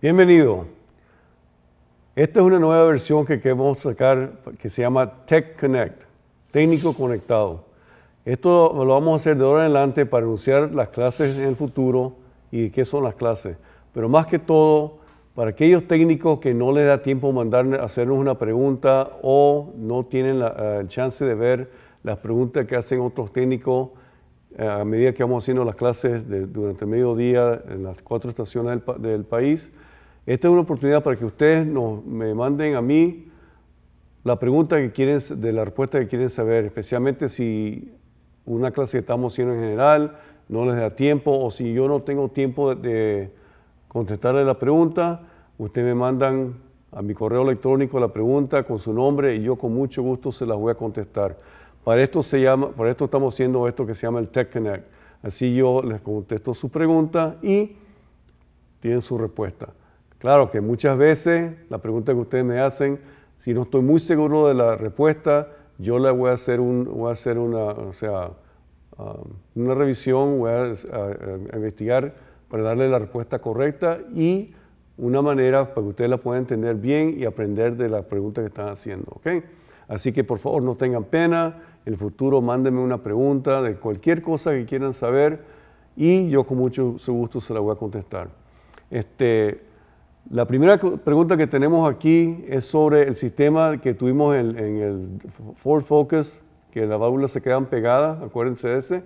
Bienvenido. Esta es una nueva versión que queremos sacar que se llama Tech Connect, técnico conectado. Esto lo vamos a hacer de ahora en adelante para anunciar las clases en el futuro y qué son las clases. Pero más que todo, para aquellos técnicos que no les da tiempo mandar hacernos una pregunta o no tienen la, eh, chance de ver las preguntas que hacen otros técnicos eh, a medida que vamos haciendo las clases durante el mediodía en las cuatro estaciones del país, esta es una oportunidad para que ustedes me manden a mí la pregunta que quieren, de la respuesta que quieren saber, especialmente si una clase que estamos haciendo en general no les da tiempo o si yo no tengo tiempo de, de contestarle la pregunta, ustedes me mandan a mi correo electrónico la pregunta con su nombre y yo con mucho gusto se las voy a contestar. Para esto, se llama, para esto estamos haciendo esto que se llama el Tech Connect. Así yo les contesto su pregunta y tienen su respuesta. Claro que muchas veces la pregunta que ustedes me hacen, si no estoy muy seguro de la respuesta, yo la voy a hacer, un, hacer um, una, revisión, voy a, investigar para darle la respuesta correcta y una manera para que ustedes la puedan entender bien y aprender de la pregunta que están haciendo. Así que por favor no tengan pena, en el futuro mándenme una pregunta de cualquier cosa que quieran saber y yo con mucho gusto se la voy a contestar. Este, la primera pregunta que tenemos aquí es sobre el sistema que tuvimos en, el Ford Focus, que las válvulas se quedan pegadas, acuérdense de ese.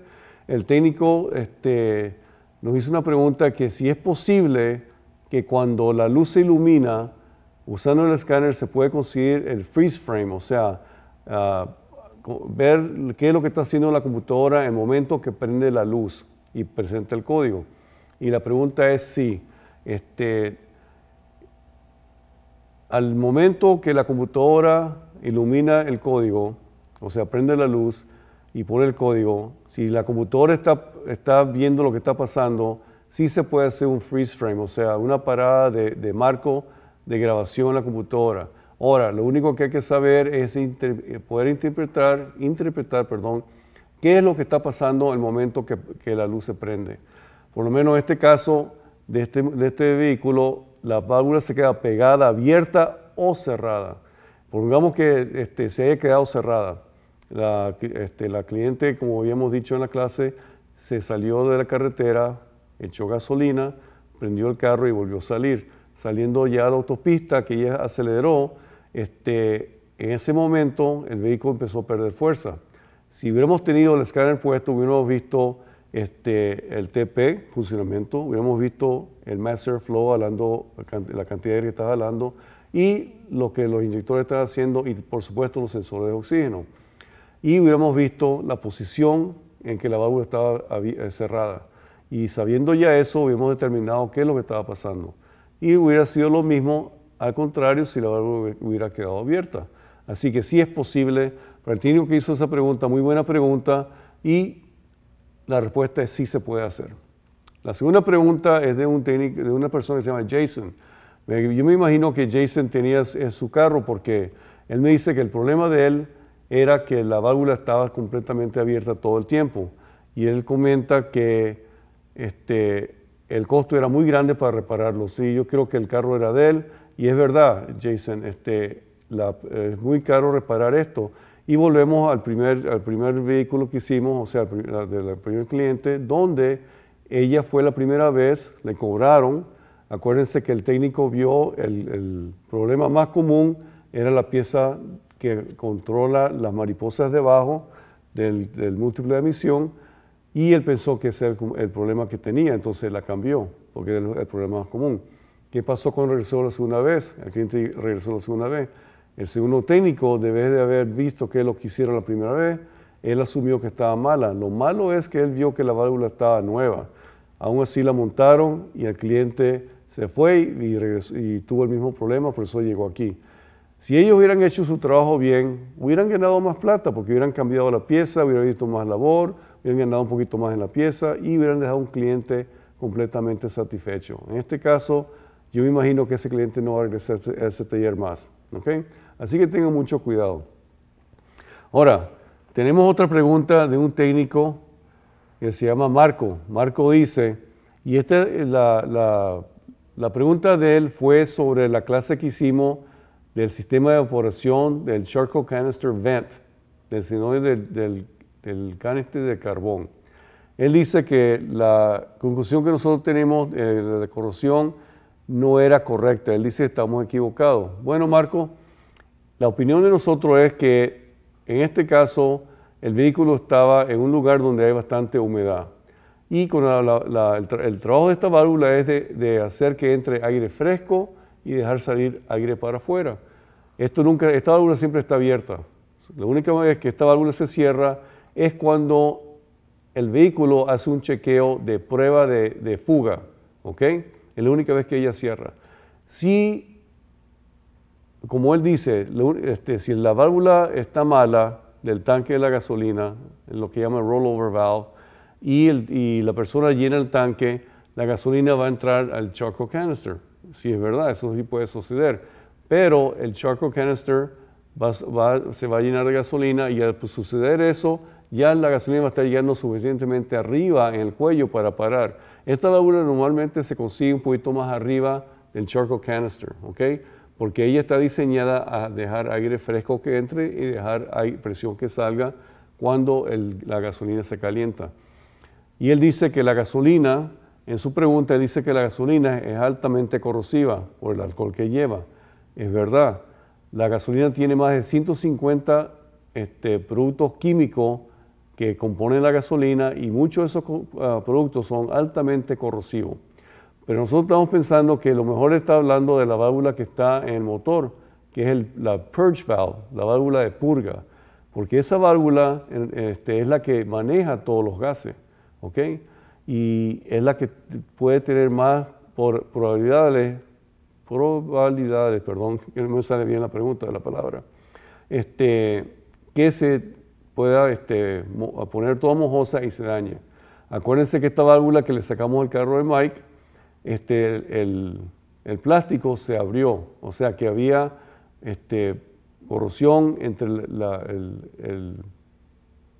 El técnico este, nos hizo una pregunta que si es posible que cuando la luz se ilumina, usando el escáner se puede conseguir el freeze frame, o sea, ah, ver qué es lo que está haciendo la computadora en el momento que prende la luz y presenta el código. Y la pregunta es si este, al momento que la computadora ilumina el código, o sea, prende la luz y pone el código, si la computadora está, está viendo lo que está pasando, sí se puede hacer un freeze frame, o sea, una parada de, marco de grabación en la computadora. Ahora, lo único que hay que saber es eh, poder interpretar, interpretar perdón, qué es lo que está pasando el momento que, la luz se prende. Por lo menos en este caso de este, de este vehículo, la válvula se queda pegada, abierta o cerrada. Pongamos que este, se haya quedado cerrada. Este, la, cliente, como habíamos dicho en la clase, se salió de la carretera, echó gasolina, prendió el carro y volvió a salir. Saliendo ya a la autopista, que ya aceleró, este, en ese momento el vehículo empezó a perder fuerza. Si hubiéramos tenido el escáner puesto, hubiéramos visto este, el TP, funcionamiento, hubiéramos visto el master flow hablando, la cantidad de aire que estaba hablando, y lo que los inyectores estaban haciendo y por supuesto los sensores de oxígeno. Y hubiéramos visto la posición en que la válvula estaba eh, cerrada. Y sabiendo ya eso, hubiéramos determinado qué es lo que estaba pasando. Y hubiera sido lo mismo al contrario si la válvula hubiera quedado abierta. Así que sí es posible. Martino que hizo esa pregunta, muy buena pregunta, y la respuesta es sí se puede hacer. La segunda pregunta es de, una persona que se llama Jason. Yo me imagino que Jason tenía su carro porque él me dice que el problema de él era que la válvula estaba completamente abierta todo el tiempo. Y él comenta que este, el costo era muy grande para repararlo. Sí, yo creo que el carro era de él. Y es verdad, Jason, este, es muy caro reparar esto. Y volvemos al primer, al primer vehículo que hicimos, o sea, del primer cliente, donde ella fue la primera vez, le cobraron. Acuérdense que el técnico vio el, el problema más común era la pieza que controla las mariposas debajo del, del múltiple de emisión y él pensó que ese era el, problema que tenía, entonces la cambió, porque era el, problema más común. ¿Qué pasó con regresó la segunda vez? El cliente regresó la segunda vez el segundo técnico, debe de haber visto que lo que la primera vez, él asumió que estaba mala. Lo malo es que él vio que la válvula estaba nueva. Aún así la montaron y el cliente se fue y, y tuvo el mismo problema, por eso llegó aquí. Si ellos hubieran hecho su trabajo bien, hubieran ganado más plata porque hubieran cambiado la pieza, hubieran visto más labor, hubieran ganado un poquito más en la pieza y hubieran dejado un cliente completamente satisfecho. En este caso, yo me imagino que ese cliente no va a regresar a ese taller más. ¿okay? Así que tengan mucho cuidado. Ahora, tenemos otra pregunta de un técnico que se llama Marco. Marco dice, y esta, la, la, pregunta de él fue sobre la clase que hicimos del sistema de evaporación del charcoal canister vent, del del, del, canister de carbón. Él dice que la conclusión que nosotros tenemos de eh, la corrosión no era correcta. Él dice, estamos equivocados. Bueno, Marco, la opinión de nosotros es que en este caso el vehículo estaba en un lugar donde hay bastante humedad. Y con el, trabajo de esta válvula es de, hacer que entre aire fresco y dejar salir aire para afuera. Esto nunca, esta válvula siempre está abierta. La única vez que esta válvula se cierra es cuando el vehículo hace un chequeo de prueba de, fuga. ¿okay? es la única vez que ella cierra. Si, como él dice, este, si la válvula está mala del tanque de la gasolina, lo que llama rollover valve, y, la persona llena el tanque, la gasolina va a entrar al charcoal canister. Sí, es verdad, eso sí puede suceder. Pero el charcoal canister se va a llenar de gasolina y al suceder eso, ya la gasolina va a estar llegando suficientemente arriba en el cuello para parar. Esta válvula normalmente se consigue un poquito más arriba del charcoal canister, ¿ok? Porque ella está diseñada a dejar aire fresco que entre y dejar presión que salga cuando la gasolina se calienta. Y él dice que la gasolina, en su pregunta dice que la gasolina es altamente corrosiva por el alcohol que lleva. Es verdad, la gasolina tiene más de 150 este, productos químicos que componen la gasolina y muchos de esos ah, productos son altamente corrosivos. Pero nosotros estamos pensando que lo mejor está hablando de la válvula que está en el motor, que es la purge valve, la válvula de purga, porque esa válvula este, es la que maneja todos los gases, ¿ok? Y es la que puede tener más probabilidades, probabilidades, perdón, que no me sale bien la pregunta de la palabra, este, que se pueda este, poner toda mojosa y se dañe. Acuérdense que esta válvula que le sacamos al carro de Mike, este, el, plástico se abrió, o sea que había este, corrosión entre la, el,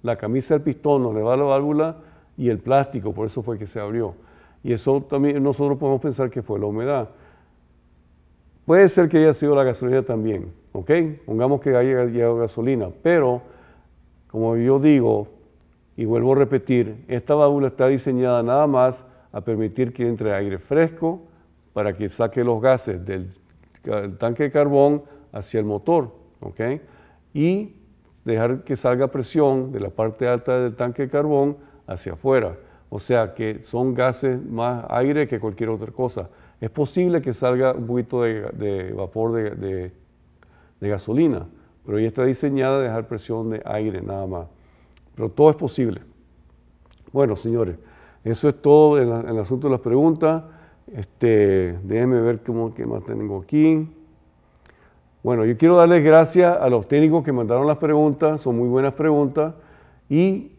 la camisa del pistón donde va la válvula y el plástico, por eso fue que se abrió. Y eso también nosotros podemos pensar que fue la humedad. Puede ser que haya sido la gasolina también, ¿ok? Pongamos que haya llegado gasolina, pero como yo digo, y vuelvo a repetir, esta válvula está diseñada nada más a permitir que entre aire fresco para que saque los gases del tanque de carbón hacia el motor, Y dejar que salga presión de la parte alta del tanque de carbón hacia afuera. O sea que son gases más aire que cualquier otra cosa. Es posible que salga un poquito de, vapor de gasolina, pero ya está diseñada a dejar presión de aire nada más. Pero todo es posible. Bueno, señores, eso es todo en, el asunto de las preguntas. Este, déjenme ver cómo, qué más tengo aquí. Bueno, yo quiero darles gracias a los técnicos que mandaron las preguntas, son muy buenas preguntas, y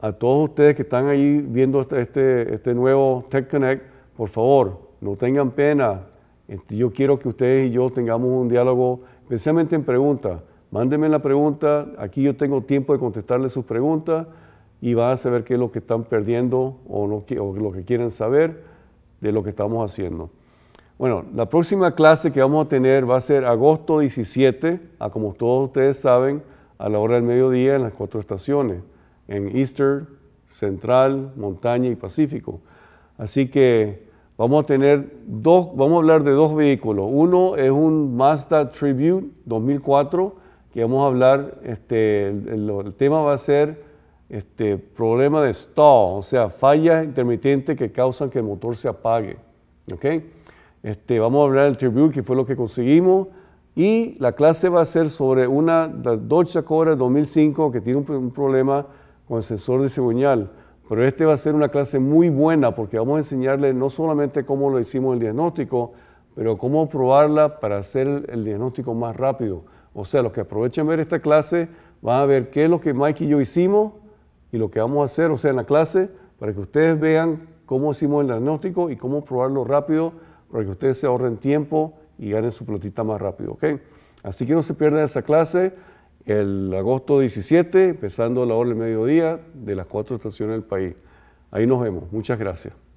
a todos ustedes que están ahí viendo este, este, este nuevo TechConnect, por favor, no tengan pena. Este, yo quiero que ustedes y yo tengamos un diálogo, especialmente en preguntas. Mándenme la pregunta, aquí yo tengo tiempo de contestarle sus preguntas y va a saber qué es lo que están perdiendo o, o lo que quieren saber de lo que estamos haciendo. Bueno, la próxima clase que vamos a tener va a ser agosto 17, a como todos ustedes saben, a la hora del mediodía en las cuatro estaciones, en Easter, Central, Montaña y Pacífico. Así que vamos a tener dos, vamos a hablar de dos vehículos. Uno es un Mazda Tribute 2004 que vamos a hablar, este, el, tema va a ser este, problema de stall, o sea, fallas intermitentes que causan que el motor se apague. ¿okay? Este, vamos a hablar del tribute, que fue lo que conseguimos, y la clase va a ser sobre una Dodge Dakota 2005 que tiene un, problema con el sensor de cigüeñal. Pero este va a ser una clase muy buena porque vamos a enseñarle no solamente cómo lo hicimos el diagnóstico, pero cómo probarla para hacer el diagnóstico más rápido. O sea, los que aprovechen ver esta clase van a ver qué es lo que Mike y yo hicimos y lo que vamos a hacer, o sea, en la clase, para que ustedes vean cómo hicimos el diagnóstico y cómo probarlo rápido para que ustedes se ahorren tiempo y ganen su plotita más rápido, Así que no se pierdan esa clase el agosto 17, empezando a la hora del mediodía de las cuatro estaciones del país. Ahí nos vemos. Muchas gracias.